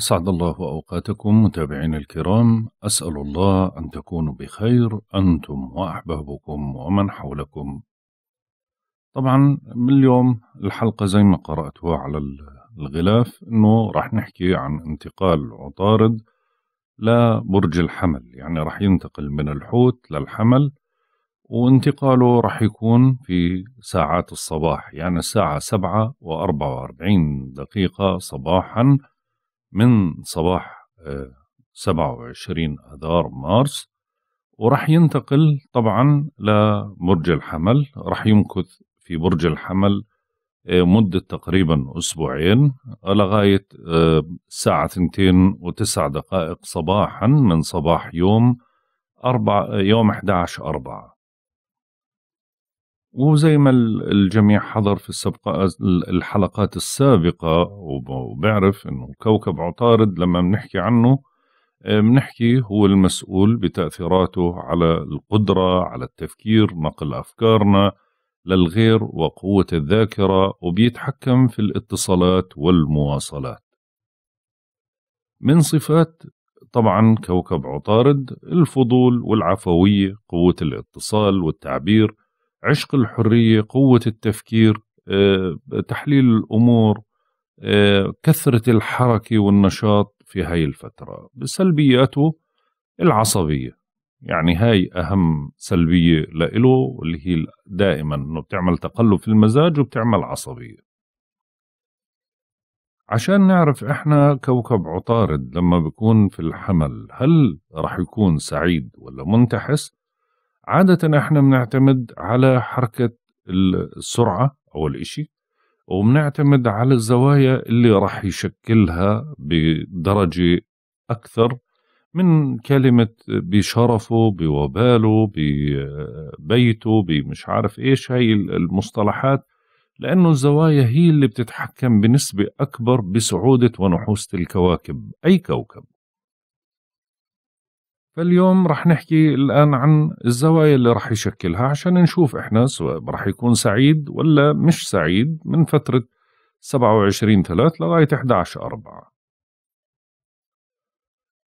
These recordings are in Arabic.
أسعد الله أوقاتكم متابعين الكرام أسأل الله أن تكونوا بخير أنتم وأحبابكم ومن حولكم طبعا من اليوم الحلقة زي ما قرأتها على الغلاف أنه راح نحكي عن انتقال عطارد لبرج الحمل يعني راح ينتقل من الحوت للحمل وانتقاله راح يكون في ساعات الصباح يعني الساعة سبعة وأربعة وأربعين دقيقة صباحاً من صباح 27 آه، اذار مارس ورح ينتقل طبعا لبرج الحمل رح يمكث في برج الحمل آه، مدة تقريبا أسبوعين لغاية آه، الساعة ثنتين وتسع دقائق صباحا من صباح يوم أربع يوم 11 أربعة وزي ما الجميع حضر في السبق الحلقات السابقة وبعرف انه كوكب عطارد لما بنحكي عنه آه، بنحكي هو المسؤول بتأثيراته على القدرة على التفكير نقل أفكارنا للغير وقوة الذاكرة وبيتحكم في الاتصالات والمواصلات من صفات طبعا كوكب عطارد الفضول والعفوية قوة الاتصال والتعبير عشق الحريه قوه التفكير آه، تحليل الامور آه، كثره الحركه والنشاط في هاي الفتره بسلبياته العصبيه يعني هاي أهم سلبية لإله اللي هي دائما إنه بتعمل تقلب في المزاج وبتعمل عصبية عشان نعرف إحنا كوكب عطارد لما بكون في الحمل هل رح يكون سعيد ولا منتحس عادة احنا بنعتمد على حركة السرعة أول إشي وبنعتمد على الزوايا اللي راح يشكلها بدرجة أكثر من كلمة بشرفه بوباله ببيته بمش عارف إيش هاي المصطلحات لأنه الزوايا هي اللي بتتحكم بنسبة أكبر بسعودة ونحوسة الكواكب أي كوكب فاليوم رح نحكي الآن عن الزوايا اللي رح يشكلها عشان نشوف إحنا سواء رح يكون سعيد ولا مش سعيد من فترة 27 3 لغاية 11 4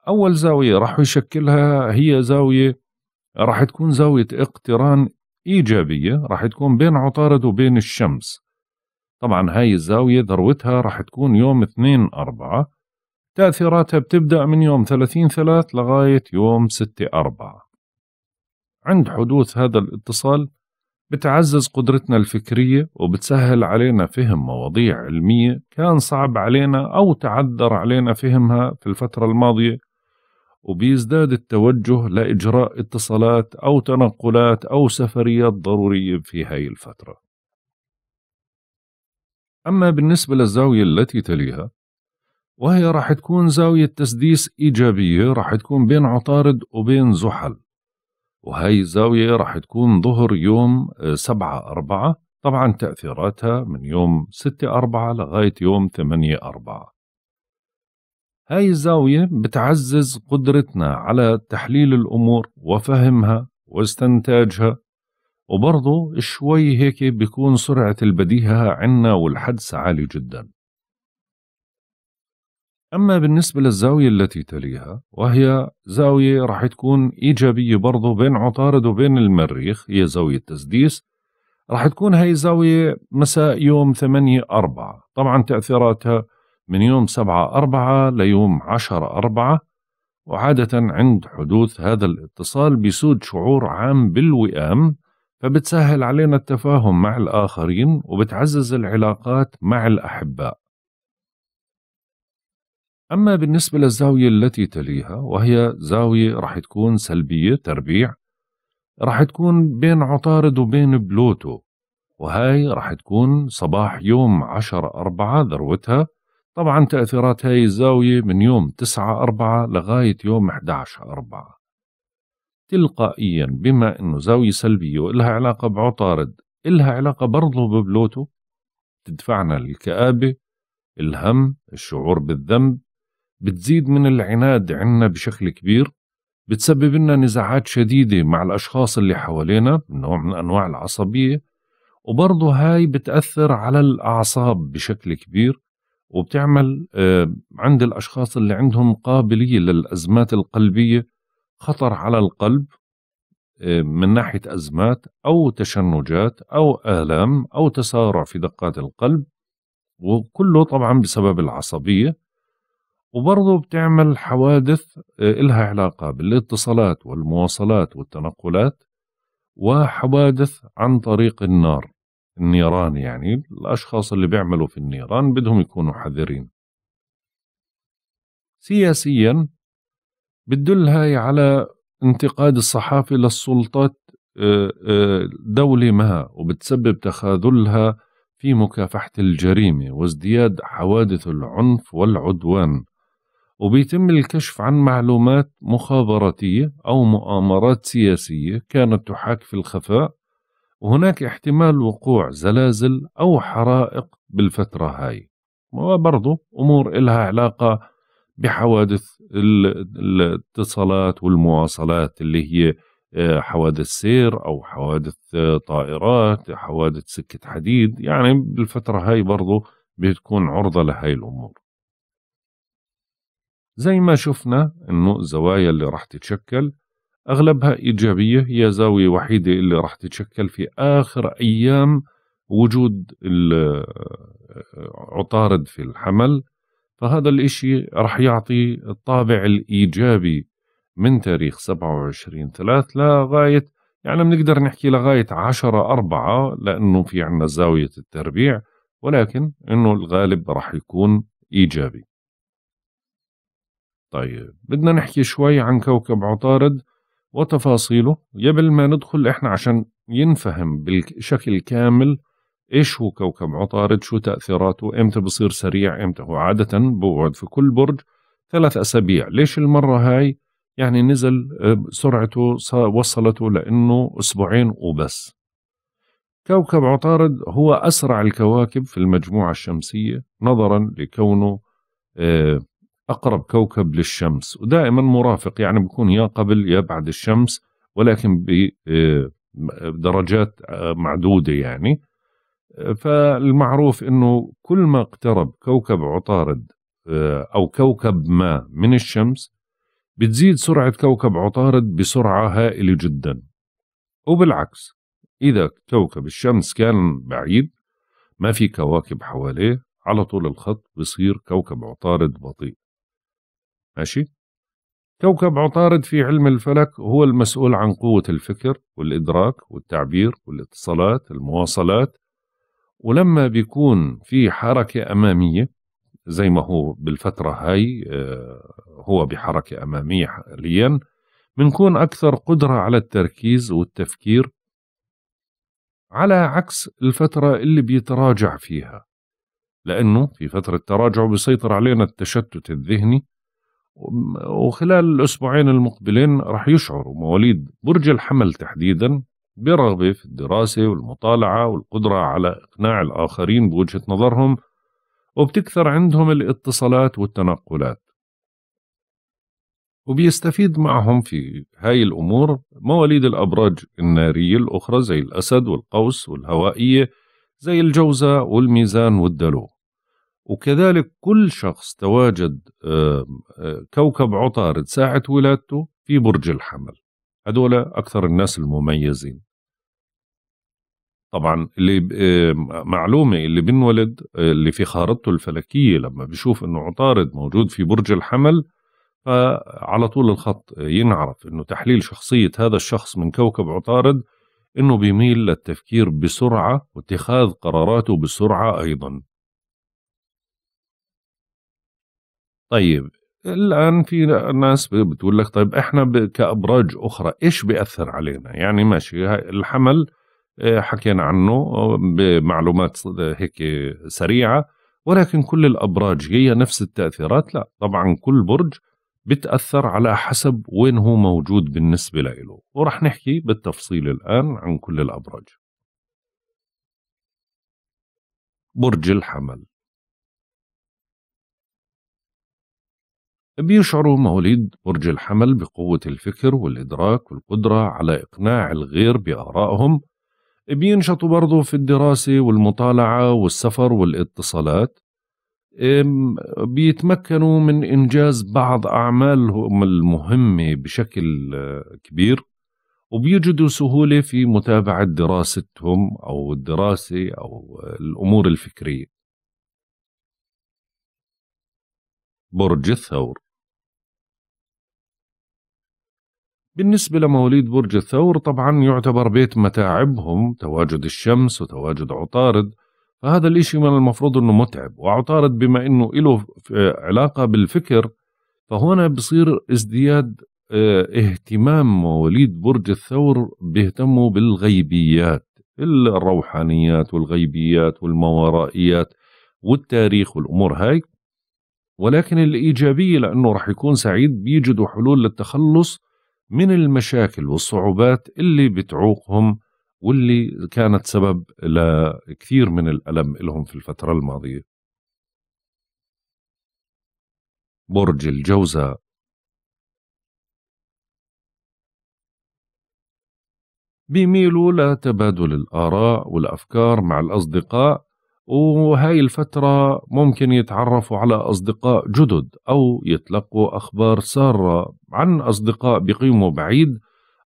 أول زاوية رح يشكلها هي زاوية رح تكون زاوية اقتران إيجابية رح تكون بين عطارد وبين الشمس طبعا هاي الزاوية ذروتها رح تكون يوم 2 4 تأثيراتها بتبدأ من يوم 30 ثلاث لغاية يوم 6 أربعة عند حدوث هذا الاتصال بتعزز قدرتنا الفكرية وبتسهل علينا فهم مواضيع علمية كان صعب علينا أو تعذر علينا فهمها في الفترة الماضية وبيزداد التوجه لإجراء اتصالات أو تنقلات أو سفريات ضرورية في هاي الفترة أما بالنسبة للزاوية التي تليها وهي راح تكون زاوية تسديس إيجابية راح تكون بين عطارد وبين زحل وهي الزاوية راح تكون ظهر يوم آه، سبعة أربعة طبعا تأثيراتها من يوم ستة أربعة لغاية يوم ثمانية أربعة هاي الزاوية بتعزز قدرتنا على تحليل الأمور وفهمها واستنتاجها وبرضو شوي هيك بيكون سرعة البديهة عنا والحدس عالي جدا أما بالنسبة للزاوية التي تليها وهي زاوية راح تكون إيجابية برضو بين عطارد وبين المريخ هي زاوية تسديس راح تكون هاي الزاوية مساء يوم 8 4 طبعا تأثيراتها من يوم 7 4 ليوم 10 4 وعادة عند حدوث هذا الاتصال بيسود شعور عام بالوئام فبتسهل علينا التفاهم مع الآخرين وبتعزز العلاقات مع الأحباء أما بالنسبة للزاوية التي تليها وهي زاوية راح تكون سلبية تربيع راح تكون بين عطارد وبين بلوتو وهاي راح تكون صباح يوم عشر أربعة ذروتها طبعا تأثيرات هاي الزاوية من يوم تسعة أربعة لغاية يوم 11 أربعة تلقائيا بما أنه زاوية سلبية وإلها علاقة بعطارد إلها علاقة برضو ببلوتو تدفعنا للكآبة الهم الشعور بالذنب بتزيد من العناد عنا بشكل كبير بتسبب لنا نزاعات شديدة مع الأشخاص اللي حوالينا نوع من أنواع العصبية وبرضه هاي بتأثر على الأعصاب بشكل كبير وبتعمل آه، عند الأشخاص اللي عندهم قابلية للأزمات القلبية خطر على القلب آه، من ناحية أزمات أو تشنجات أو آلام أو تسارع في دقات القلب وكله طبعا بسبب العصبية وبرضه بتعمل حوادث آه، إلها علاقة بالاتصالات والمواصلات والتنقلات وحوادث عن طريق النار النيران يعني الأشخاص اللي بيعملوا في النيران بدهم يكونوا حذرين سياسيا بتدل هاي على انتقاد الصحافة للسلطات آه، آه، دولة ما وبتسبب تخاذلها في مكافحة الجريمة وازدياد حوادث العنف والعدوان وبيتم الكشف عن معلومات مخابراتية أو مؤامرات سياسية كانت تحاك في الخفاء وهناك احتمال وقوع زلازل أو حرائق بالفترة هاي وبرضه أمور إلها علاقة بحوادث الاتصالات والمواصلات اللي هي آه، حوادث سير أو حوادث آه، طائرات حوادث سكة حديد يعني بالفترة هاي برضه بتكون عرضة لهاي الأمور زي ما شفنا انه الزوايا اللي راح تتشكل اغلبها ايجابيه هي زاويه وحيده اللي راح تتشكل في اخر ايام وجود آه، عطارد في الحمل فهذا الإشي رح يعطي الطابع الإيجابي من تاريخ 27 3 لغاية يعني بنقدر نحكي لغاية 10 4 لأنه في عندنا زاوية التربيع ولكن أنه الغالب رح يكون إيجابي طيب بدنا نحكي شوي عن كوكب عطارد وتفاصيله قبل ما ندخل احنا عشان ينفهم بشكل كامل ايش هو كوكب عطارد شو تأثيراته امتى بصير سريع امتى هو عادة بقعد في كل برج ثلاث أسابيع ليش المرة هاي يعني نزل آه، سرعته وصلته لأنه أسبوعين وبس كوكب عطارد هو أسرع الكواكب في المجموعة الشمسية نظرا لكونه آه، أقرب كوكب للشمس ودائما مرافق يعني بيكون يا قبل يا بعد الشمس ولكن بدرجات آه، آه، آه، معدودة يعني فالمعروف أنه كل ما اقترب كوكب عطارد أو كوكب ما من الشمس بتزيد سرعة كوكب عطارد بسرعة هائلة جدا وبالعكس إذا كوكب الشمس كان بعيد ما في كواكب حواليه على طول الخط بصير كوكب عطارد بطيء ماشي كوكب عطارد في علم الفلك هو المسؤول عن قوة الفكر والإدراك والتعبير والاتصالات المواصلات ولما بيكون في حركة أمامية زي ما هو بالفترة هاي آه، هو بحركة أمامية حاليا بنكون أكثر قدرة على التركيز والتفكير على عكس الفترة اللي بيتراجع فيها لأنه في فترة تراجع بيسيطر علينا التشتت الذهني وخلال الأسبوعين المقبلين رح يشعر مواليد برج الحمل تحديدا برغبة في الدراسة والمطالعة والقدرة على إقناع الآخرين بوجهة نظرهم وبتكثر عندهم الاتصالات والتنقلات وبيستفيد معهم في هاي الأمور مواليد الأبراج النارية الأخرى زي الأسد والقوس والهوائية زي الجوزة والميزان والدلو وكذلك كل شخص تواجد آه، كوكب عطارد ساعة ولادته في برج الحمل هذول أكثر الناس المميزين طبعا اللي معلومة اللي بنولد آه، اللي في خارطته الفلكية لما بيشوف أنه عطارد موجود في برج الحمل فعلى طول الخط ينعرف أنه تحليل شخصية هذا الشخص من كوكب عطارد أنه بيميل للتفكير بسرعة واتخاذ قراراته بسرعة أيضا طيب الان في ناس بتقول لك طيب احنا كابراج اخرى ايش بياثر علينا يعني ماشي الحمل آه، حكينا عنه آه، بمعلومات هيك سريعه ولكن كل الابراج هي نفس التاثيرات لا طبعا كل برج بتاثر على حسب وين هو موجود بالنسبه له ورح نحكي بالتفصيل الان عن كل الابراج برج الحمل بيشعروا مواليد برج الحمل بقوة الفكر والإدراك والقدرة على إقناع الغير بآرائهم بينشطوا برضو في الدراسة والمطالعة والسفر والاتصالات بيتمكنوا من إنجاز بعض أعمالهم المهمة بشكل آه، كبير وبيجدوا سهولة في متابعة دراستهم أو الدراسة أو آه، الأمور الفكرية برج الثور بالنسبة لمواليد برج الثور طبعا يعتبر بيت متاعبهم تواجد الشمس وتواجد عطارد فهذا الإشي من المفروض أنه متعب وعطارد بما أنه له علاقة بالفكر فهنا بصير ازدياد آه، اهتمام مواليد برج الثور بيهتموا بالغيبيات الروحانيات والغيبيات والماورائيات والتاريخ والأمور هاي ولكن الإيجابية لأنه رح يكون سعيد بيجدوا حلول للتخلص من المشاكل والصعوبات اللي بتعوقهم واللي كانت سبب لكثير من الألم لهم في الفترة الماضية برج الجوزاء بيميلوا لتبادل الآراء والأفكار مع الأصدقاء وهاي الفترة ممكن يتعرفوا على أصدقاء جدد أو يتلقوا أخبار سارة عن أصدقاء بيقيموا بعيد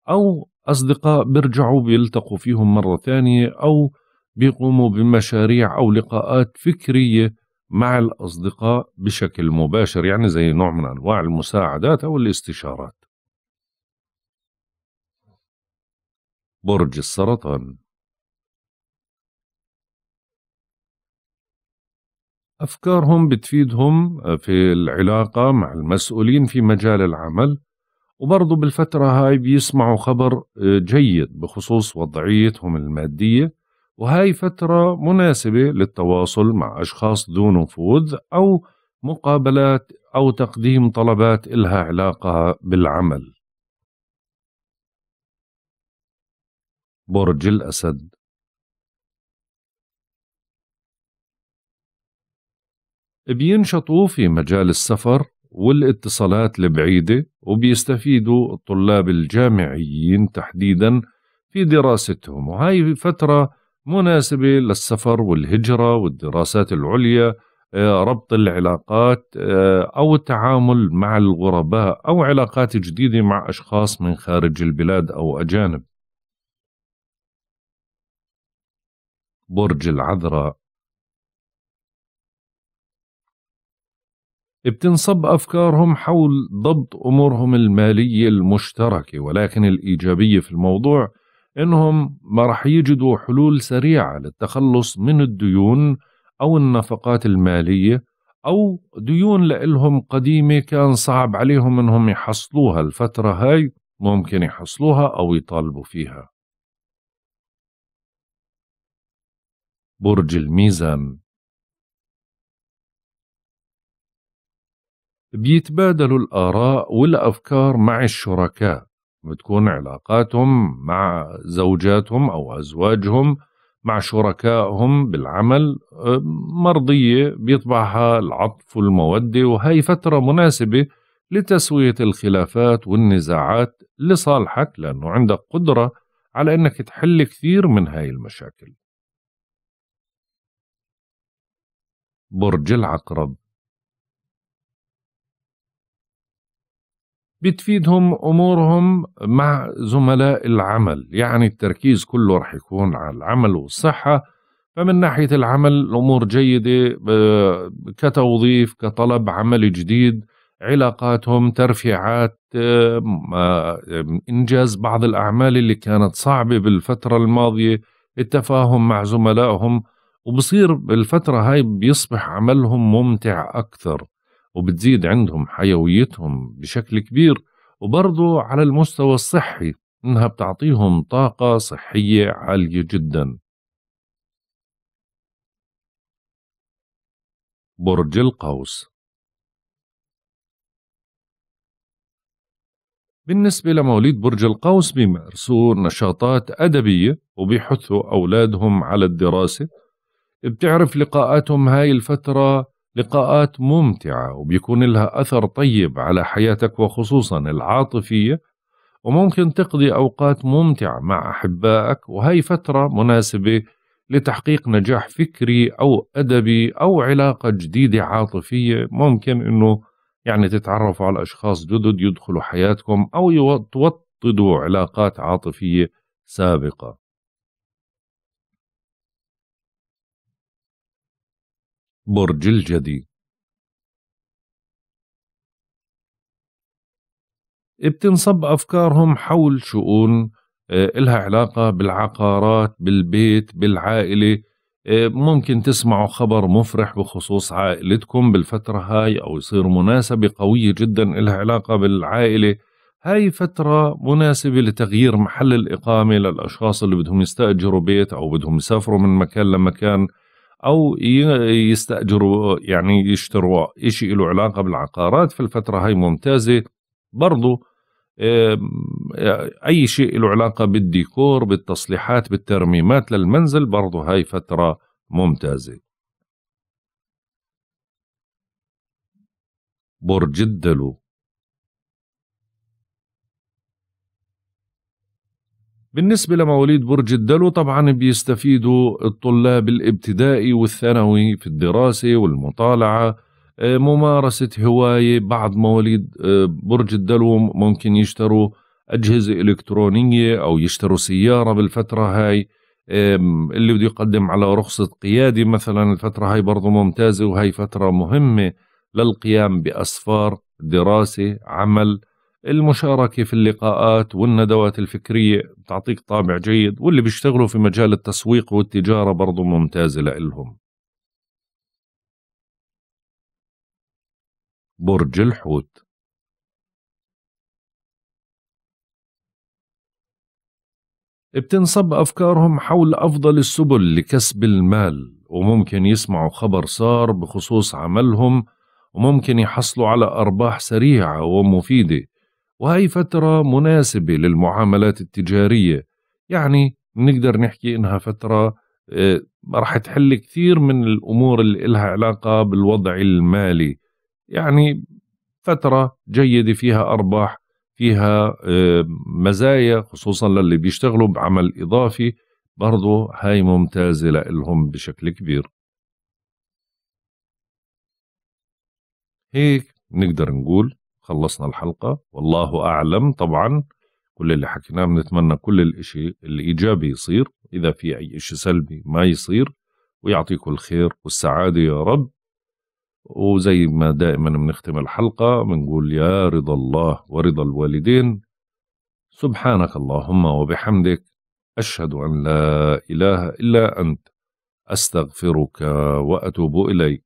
أو أصدقاء بيرجعوا بيلتقوا فيهم مرة ثانية أو بيقوموا بمشاريع أو لقاءات فكرية مع الأصدقاء بشكل مباشر يعني زي نوع من أنواع المساعدات أو الاستشارات برج السرطان أفكارهم بتفيدهم آه، في العلاقة مع المسؤولين في مجال العمل وبرضه بالفترة هاي بيسمعوا خبر آه، جيد بخصوص وضعيتهم المادية وهاي فترة مناسبة للتواصل مع أشخاص ذو نفوذ أو مقابلات أو تقديم طلبات إلها علاقة بالعمل برج الأسد بينشطوا في مجال السفر والاتصالات البعيدة وبيستفيدوا الطلاب الجامعيين تحديدا في دراستهم وهي فترة مناسبة للسفر والهجرة والدراسات العليا آه، ربط العلاقات آه، أو التعامل مع الغرباء أو علاقات جديدة مع أشخاص من خارج البلاد أو أجانب برج العذراء بتنصب أفكارهم حول ضبط أمورهم المالية المشتركة ولكن الإيجابية في الموضوع إنهم ما رح يجدوا حلول سريعة للتخلص من الديون أو النفقات المالية أو ديون لإلهم قديمة كان صعب عليهم إنهم يحصلوها الفترة هاي ممكن يحصلوها أو يطالبوا فيها برج الميزان بيتبادلوا الآراء والأفكار مع الشركاء بتكون علاقاتهم مع زوجاتهم أو أزواجهم مع شركائهم بالعمل آه، مرضية بيطبعها العطف والمودة وهي فترة مناسبة لتسوية الخلافات والنزاعات لصالحك لأنه عندك قدرة على أنك تحل كثير من هاي المشاكل برج العقرب بتفيدهم امورهم مع زملاء العمل يعني التركيز كله رح يكون على العمل والصحه فمن ناحيه العمل الامور جيده كتوظيف كطلب عمل جديد علاقاتهم ترفيعات انجاز بعض الاعمال اللي كانت صعبه بالفتره الماضيه التفاهم مع زملائهم وبصير بالفتره هاي بيصبح عملهم ممتع اكثر وبتزيد عندهم حيويتهم بشكل كبير وبرضه على المستوى الصحي إنها بتعطيهم طاقة صحية عالية جدا برج القوس بالنسبة لمواليد برج القوس بيمارسوا نشاطات أدبية وبيحثوا أولادهم على الدراسة بتعرف لقاءاتهم هاي الفترة لقاءات ممتعة وبيكون لها أثر طيب على حياتك وخصوصا العاطفية وممكن تقضي أوقات ممتعة مع أحبائك وهي فترة مناسبة لتحقيق نجاح فكري أو أدبي أو علاقة جديدة عاطفية ممكن أنه يعني تتعرفوا على أشخاص جدد يدخلوا حياتكم أو توطدوا علاقات عاطفية سابقة برج الجدي بتنصب أفكارهم حول شؤون آه، إلها علاقة بالعقارات بالبيت بالعائلة آه، ممكن تسمعوا خبر مفرح بخصوص عائلتكم بالفترة هاي أو يصير مناسبة قوية جدا إلها علاقة بالعائلة هاي فترة مناسبة لتغيير محل الإقامة للأشخاص اللي بدهم يستأجروا بيت أو بدهم يسافروا من مكان لمكان أو يستأجروا يعني يشتروا إشي له علاقة بالعقارات في الفترة هاي ممتازة برضو أي شيء له علاقة بالديكور بالتصليحات بالترميمات للمنزل برضو هاي فترة ممتازة برج الدلو بالنسبة لمواليد برج الدلو طبعا بيستفيدوا الطلاب الابتدائي والثانوي في الدراسة والمطالعة آه، ممارسة هواية بعض مواليد آه، برج الدلو ممكن يشتروا أجهزة إلكترونية أو يشتروا سيارة بالفترة هاي اللي بده يقدم على رخصة قيادة مثلا الفترة هاي برضو ممتازة وهي فترة مهمة للقيام بأسفار دراسة عمل المشاركة في اللقاءات والندوات الفكرية بتعطيك طابع جيد واللي بيشتغلوا في مجال التسويق والتجارة برضو ممتازة لإلهم برج الحوت بتنصب أفكارهم حول أفضل السبل لكسب المال وممكن يسمعوا خبر صار بخصوص عملهم وممكن يحصلوا على أرباح سريعة ومفيدة وهي فترة مناسبة للمعاملات التجارية يعني نقدر نحكي إنها فترة آه، رح تحل كثير من الأمور اللي إلها علاقة بالوضع المالي يعني فترة جيدة فيها أرباح فيها آه، مزايا خصوصا للي بيشتغلوا بعمل إضافي برضو هاي ممتازة لإلهم بشكل كبير هيك نقدر نقول خلصنا الحلقة والله أعلم طبعا كل اللي حكيناه بنتمنى كل الإشي الإيجابي يصير إذا في أي إشي سلبي ما يصير ويعطيكم الخير والسعادة يا رب وزي ما دائما بنختم الحلقة بنقول يا رضا الله ورضا الوالدين سبحانك اللهم وبحمدك أشهد أن لا إله إلا أنت أستغفرك وأتوب إليك